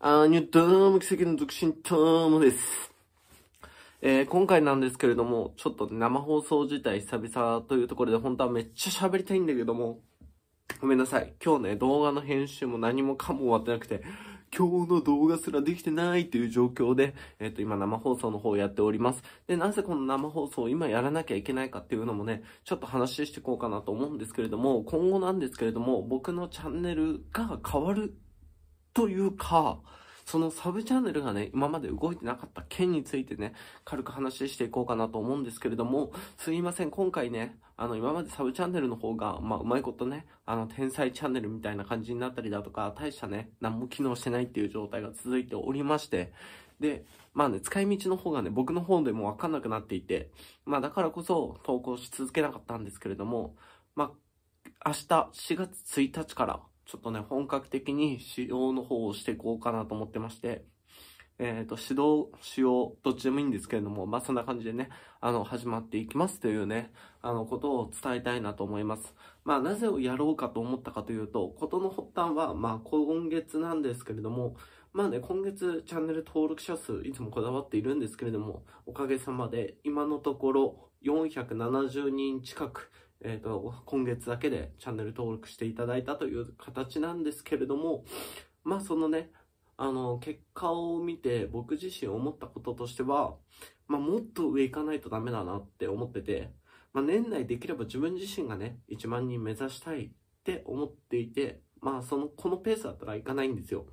あニュドーム奇跡の独身とームです。えー、今回なんですけれども、ちょっと生放送自体久々というところで、本当はめっちゃ喋りたいんだけども、ごめんなさい。今日ね、動画の編集も何もかも終わってなくて、今日の動画すらできてないという状況で、えっ、ー、と、今生放送の方をやっております。で、なぜこの生放送を今やらなきゃいけないかっていうのもね、ちょっと話していこうかなと思うんですけれども、今後なんですけれども、僕のチャンネルが変わるというか、そのサブチャンネルがね、今まで動いてなかった件についてね、軽く話していこうかなと思うんですけれども、すいません、今回ね、あの、今までサブチャンネルの方が、まあ、うまいことね、あの、天才チャンネルみたいな感じになったりだとか、大したね、何も機能してないっていう状態が続いておりまして、で、まあね、使い道の方がね、僕の方でもわかんなくなっていて、まあだからこそ投稿し続けなかったんですけれども、まあ、明日4月1日から、ちょっとね、本格的に使用の方をしていこうかなと思ってまして、えっ、ー、と、指導、使用、どっちでもいいんですけれども、まあ、そんな感じでね、あの、始まっていきますというね、あの、ことを伝えたいなと思います。まあ、なぜをやろうかと思ったかというと、ことの発端は、まあ、今月なんですけれども、まあね、今月チャンネル登録者数いつもこだわっているんですけれども、おかげさまで今のところ470人近くえっ、ー、と、今月だけでチャンネル登録していただいたという形なんですけれども、まあそのね、あの、結果を見て僕自身思ったこととしては、まあもっと上行かないとダメだなって思ってて、まあ年内できれば自分自身がね、1万人目指したいって思っていて、まあその、このペースだったらいかないんですよ。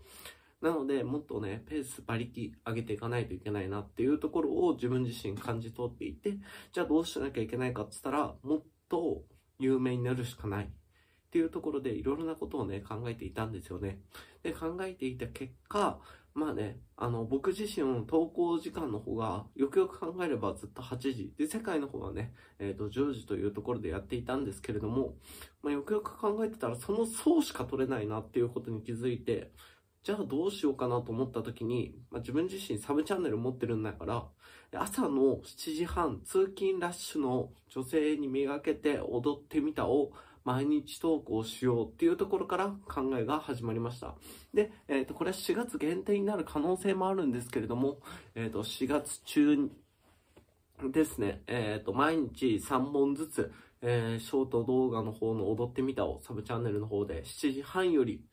なので、もっとね、ペース、馬力上げていかないといけないなっていうところを自分自身感じ取っていて、じゃあどうしなきゃいけないかって言ったら、もっと有名になるしかないっていうところでいろいろなことをね、考えていたんですよね。で、考えていた結果、まあね、あの、僕自身の投稿時間の方が、よくよく考えればずっと8時、で、世界の方はね、えっ、ー、と、10時というところでやっていたんですけれども、まあ、よくよく考えてたら、その層しか取れないなっていうことに気づいて、じゃあどうしようかなと思った時に、まあ、自分自身サブチャンネル持ってるんだから、朝の7時半、通勤ラッシュの女性にめがけて踊ってみたを毎日投稿しようっていうところから考えが始まりました。で、えっ、ー、と、これは4月限定になる可能性もあるんですけれども、えっ、ー、と、4月中ですね、えっ、ー、と、毎日3本ずつ、えショート動画の方の踊ってみたをサブチャンネルの方で7時半より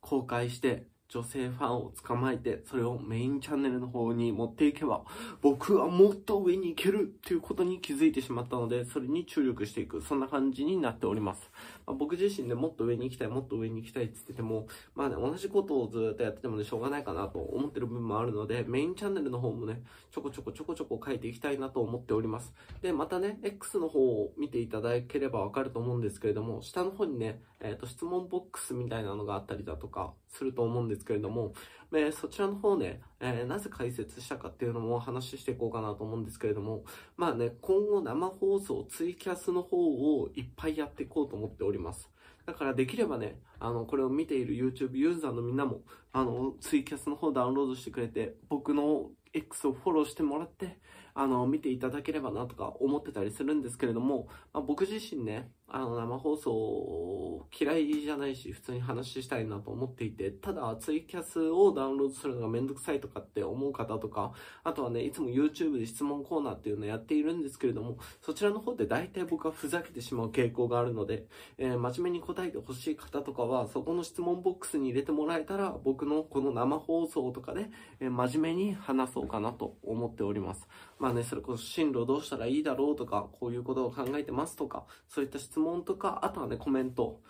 公開して女性ファンを捕まえて、それをメインチャンネルの方に持っていけば、僕はもっと上に行けるっていうことに気づいてしまったので、それに注力していく、そんな感じになっております。まあ、僕自身でもっと上に行きたい、もっと上に行きたいって言ってても、まあね、同じことをずっとやっててもね、しょうがないかなと思ってる部分もあるので、メインチャンネルの方もね、ちょこちょこちょこちょこ書いていきたいなと思っております。で、またね、X の方を見ていただければわかると思うんですけれども、下の方にね、えっ、ー、と、質問ボックスみたいなのがあったりだとかすると思うんですけれども、えー、そちらの方ね、えー、なぜ解説したかっていうのもお話ししていこうかなと思うんですけれども、まあね、今後生放送、ツイキャスの方をいっぱいやっていこうと思っております。だからできればね、あの、これを見ている YouTube ユーザーのみんなも、あの、ツイキャスの方ダウンロードしてくれて、僕の X をフォローしてもらって、あの、見ていただければなとか思ってたりするんですけれども、まあ、僕自身ね、あの生放送嫌いじゃないし普通に話したいなと思っていてただツイキャスをダウンロードするのがめんどくさいとかって思う方とかあとはねいつも YouTube で質問コーナーっていうのをやっているんですけれどもそちらの方で大体僕はふざけてしまう傾向があるので、えー、真面目に答えてほしい方とかはそこの質問ボックスに入れてもらえたら僕のこの生放送とかで、えー、真面目に話そうかなと思っておりますまあねそれこそ進路どうしたらいいだろうとかこういうことを考えてますとかそういった質問問とか、あとはね、コメント、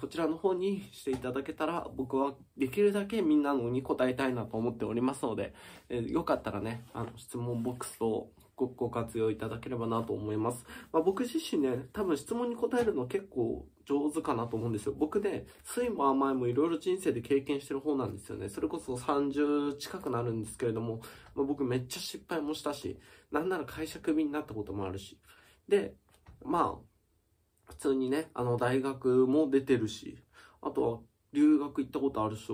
こちらの方にしていただけたら、僕はできるだけみんなのに答えたいなと思っておりますので、えー、よかったらね、あの、質問ボックスとごご活用いただければなと思います。まあ、僕自身ね、多分質問に答えるの結構上手かなと思うんですよ。僕ね、酸も甘いもいろいろ人生で経験してる方なんですよね。それこそ30近くなるんですけれども、まあ、僕めっちゃ失敗もしたし、なんなら会社クビになったこともあるし。で、まあ、普通にね、あの、大学も出てるし、あとは留学行ったことあるし、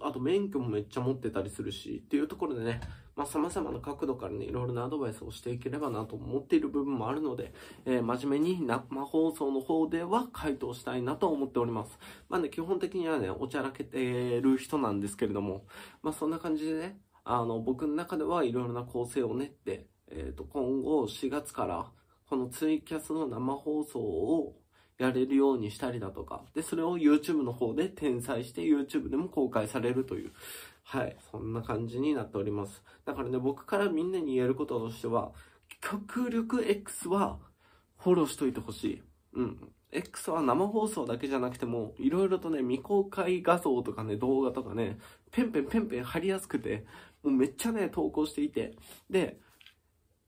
あと免許もめっちゃ持ってたりするし、っていうところでね、まあ、様々な角度からね、いろいろなアドバイスをしていければなと思っている部分もあるので、えー、真面目に生放送の方では回答したいなと思っております。まあね、基本的にはね、おちゃらけてる人なんですけれども、まあ、そんな感じでね、あの、僕の中ではいろいろな構成を練って、えっ、ー、と、今後4月から、このツイキャスの生放送をやれるようにしたりだとか、で、それを YouTube の方で転載して YouTube でも公開されるという、はい、そんな感じになっております。だからね、僕からみんなに言えることとしては、極力 X はフォローしといてほしい。うん。X は生放送だけじゃなくても、いろいろとね、未公開画像とかね、動画とかね、ペンペンペンペン貼りやすくて、もうめっちゃね、投稿していて、で、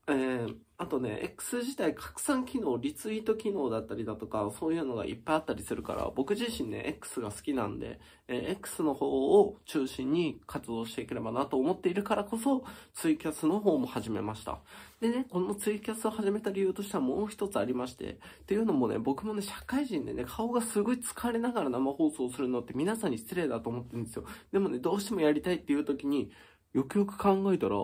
えー、あとね、X 自体拡散機能、リツイート機能だったりだとか、そういうのがいっぱいあったりするから、僕自身ね、X が好きなんで、え X の方を中心に活動していければなと思っているからこそ、ツイキャスの方も始めました。でね、このツイキャスを始めた理由としてはもう一つありまして、っていうのもね、僕もね、社会人でね、顔がすごい疲れながら生放送するのって皆さんに失礼だと思ってるんですよ。でもね、どうしてもやりたいっていう時に、よくよく考えたら、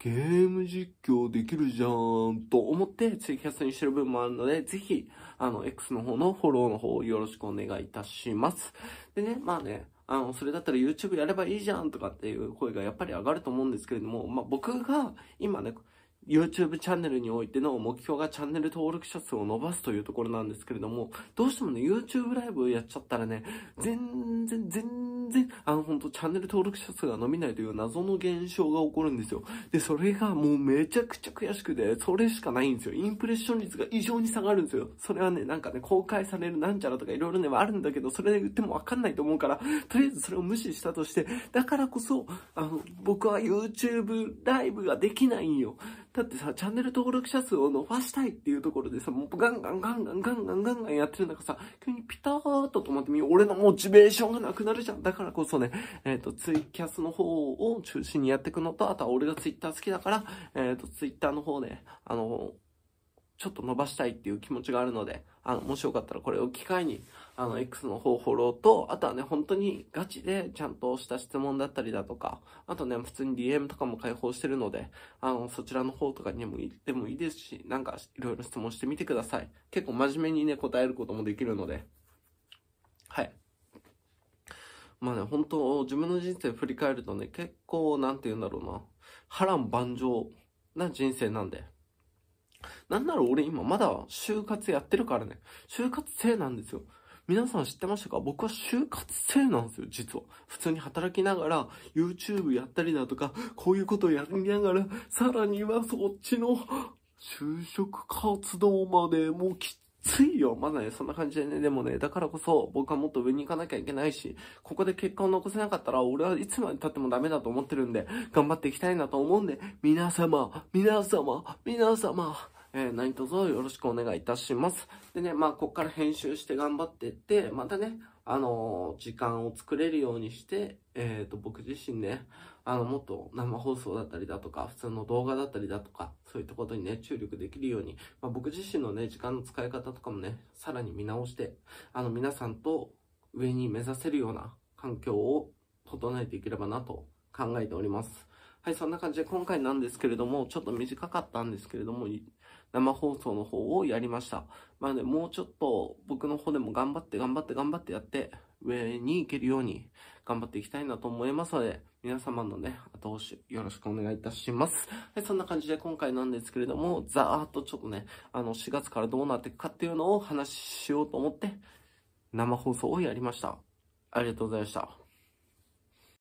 ゲーム実況できるじゃん、と思ってツイキャスにしてる部分もあるので、ぜひ、あの、X の方のフォローの方よろしくお願いいたします。でね、まあね、あの、それだったら YouTube やればいいじゃんとかっていう声がやっぱり上がると思うんですけれども、まあ僕が今ね、YouTube チャンネルにおいての目標がチャンネル登録者数を伸ばすというところなんですけれども、どうしてもね、YouTube ライブやっちゃったらね、全然、全然あの、ほんとチャンネル登録者数が伸びないという謎の現象が起こるんですよ。で、それがもうめちゃくちゃ悔しくて、それしかないんですよ。インプレッション率が異常に下がるんですよ。それはね、なんかね、公開されるなんちゃらとか色々ね、あるんだけど、それで言ってもわかんないと思うから、とりあえずそれを無視したとして、だからこそ、あの、僕は YouTube ライブができないんよ。だってさ、チャンネル登録者数を伸ばしたいっていうところでさ、もうガンガンガンガンガンガンガンガンやってる中さ、急にピターっと止まってみ、俺のモチベーションがなくなるじゃん。だからこそね、えっ、ー、と、ツイキャスの方を中心にやっていくのと、あとは俺がツイッター好きだから、えっ、ー、と、ツイッターの方で、あの、ちょっと伸ばしたいっていう気持ちがあるので、あの、もしよかったらこれを機会に、あの、X の方をフォローと、あとはね、本当にガチでちゃんとした質問だったりだとか、あとね、普通に DM とかも開放してるので、あの、そちらの方とかにも行ってもいいですし、なんかいろいろ質問してみてください。結構真面目にね、答えることもできるので。はい。まあね、本当自分の人生振り返るとね、結構、なんて言うんだろうな、波乱万丈な人生なんで。なんなら俺今まだ就活やってるからね、就活生なんですよ。皆さん知ってましたか僕は就活生なんですよ、実は。普通に働きながら、YouTube やったりだとか、こういうことをやりながら、さらにはそっちの、就職活動までもうきっついよ。まだね、そんな感じでね。でもね、だからこそ僕はもっと上に行かなきゃいけないし、ここで結果を残せなかったら俺はいつまで経ってもダメだと思ってるんで、頑張っていきたいなと思うんで、皆様、皆様、皆様、えー、何卒よろしくお願いいたします。でね、まあ、こっから編集して頑張っていって、またね、あのー、時間を作れるようにして、えっ、ー、と、僕自身ね、あの、もっと生放送だったりだとか、普通の動画だったりだとか、そういったことにね、注力できるように、まあ、僕自身のね、時間の使い方とかもね、さらに見直して、あの、皆さんと上に目指せるような環境を整えていければなと考えております。はい、そんな感じで今回なんですけれども、ちょっと短かったんですけれども、生放送の方をやりました。まあね、もうちょっと僕の方でも頑張って頑張って頑張ってやって、上に行けるように頑張っていきたいなと思いますので、皆様のね、後押しよろしくお願いいたします。はい、そんな感じで今回なんですけれども、ざーっとちょっとね、あの、4月からどうなっていくかっていうのを話ししようと思って、生放送をやりました。ありがとうございました。